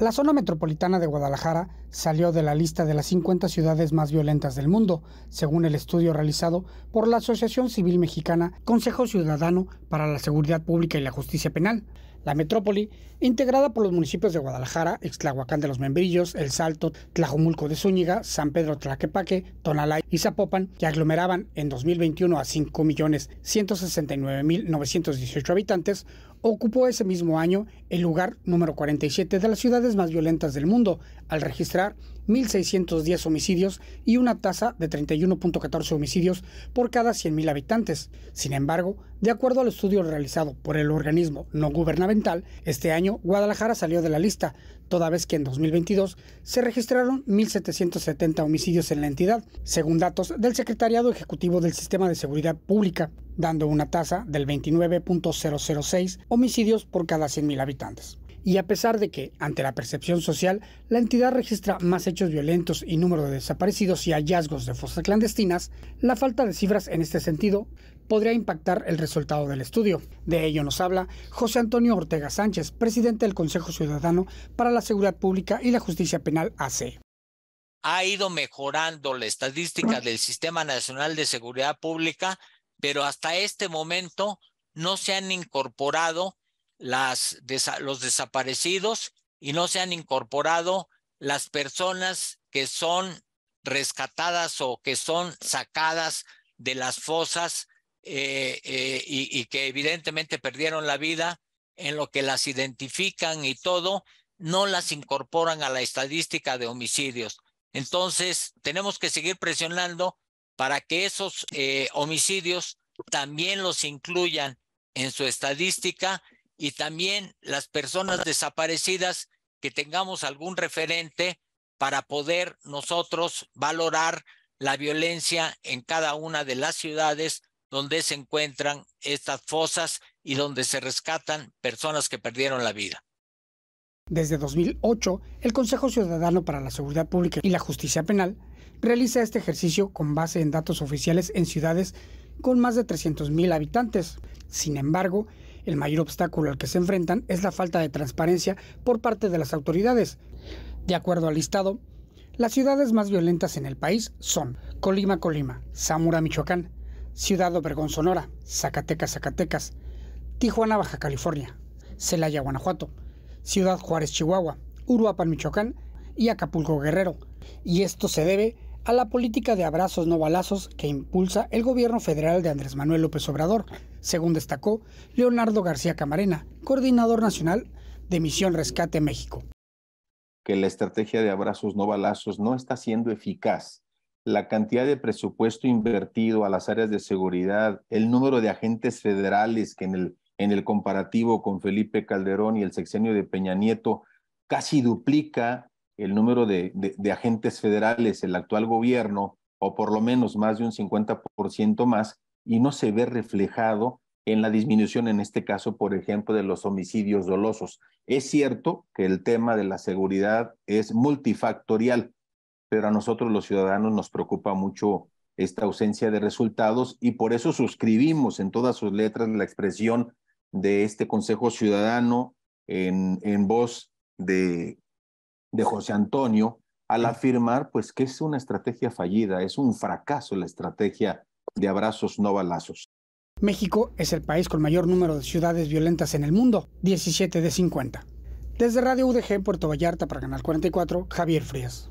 La zona metropolitana de Guadalajara salió de la lista de las 50 ciudades más violentas del mundo, según el estudio realizado por la Asociación Civil Mexicana Consejo Ciudadano para la Seguridad Pública y la Justicia Penal. La metrópoli, integrada por los municipios de Guadalajara, exclavacán de los Membrillos, El Salto, Tlajumulco de Zúñiga, San Pedro Tlaquepaque, Tonalá y Zapopan, que aglomeraban en 2021 a 5.169.918 habitantes, ocupó ese mismo año el lugar número 47 de las ciudades más violentas del mundo, al registrar 1.610 homicidios y una tasa de 31.14 homicidios por cada 100.000 habitantes. Sin embargo, de acuerdo al estudio realizado por el organismo no gubernamental, este año Guadalajara salió de la lista, toda vez que en 2022 se registraron 1.770 homicidios en la entidad, según datos del Secretariado Ejecutivo del Sistema de Seguridad Pública dando una tasa del 29.006 homicidios por cada 100.000 habitantes. Y a pesar de que, ante la percepción social, la entidad registra más hechos violentos y número de desaparecidos y hallazgos de fosas clandestinas, la falta de cifras en este sentido podría impactar el resultado del estudio. De ello nos habla José Antonio Ortega Sánchez, presidente del Consejo Ciudadano para la Seguridad Pública y la Justicia Penal AC ha ido mejorando la estadística del Sistema Nacional de Seguridad Pública pero hasta este momento no se han incorporado los desaparecidos y no se han incorporado las personas que son rescatadas o que son sacadas de las fosas eh, eh, y que evidentemente perdieron la vida, en lo que las identifican y todo, no las incorporan a la estadística de homicidios. Entonces, tenemos que seguir presionando para que esos eh, homicidios también los incluyan en su estadística y también las personas desaparecidas que tengamos algún referente para poder nosotros valorar la violencia en cada una de las ciudades donde se encuentran estas fosas y donde se rescatan personas que perdieron la vida. Desde 2008, el Consejo Ciudadano para la Seguridad Pública y la Justicia Penal realiza este ejercicio con base en datos oficiales en ciudades con más de 300.000 habitantes. Sin embargo, el mayor obstáculo al que se enfrentan es la falta de transparencia por parte de las autoridades. De acuerdo al listado, las ciudades más violentas en el país son Colima, Colima, Zamora, Michoacán, Ciudad Obregón, Sonora, Zacatecas, Zacatecas, Tijuana, Baja California, Celaya, Guanajuato, Ciudad Juárez, Chihuahua, Uruapan, Michoacán y Acapulco, Guerrero. Y esto se debe a la política de abrazos no balazos que impulsa el gobierno federal de Andrés Manuel López Obrador, según destacó Leonardo García Camarena, coordinador nacional de Misión Rescate México. Que la estrategia de abrazos no balazos no está siendo eficaz. La cantidad de presupuesto invertido a las áreas de seguridad, el número de agentes federales que en el en el comparativo con Felipe Calderón y el sexenio de Peña Nieto, casi duplica el número de, agentes federales, el actual gobierno, o por lo menos más de un 50% más, y no se ve reflejado en la disminución, en este caso, por ejemplo, de los homicidios dolosos. Es cierto que el tema de la seguridad es multifactorial, pero a nosotros los ciudadanos nos preocupa mucho esta ausencia de resultados y por eso suscribimos en todas sus letras la expresión de este Consejo Ciudadano en, en voz de, de José Antonio al afirmar pues que es una estrategia fallida, es un fracaso la estrategia de abrazos no balazos. México es el país con mayor número de ciudades violentas en el mundo, 17 de 50. Desde Radio UDG Puerto Vallarta para Canal 44, Javier Frías.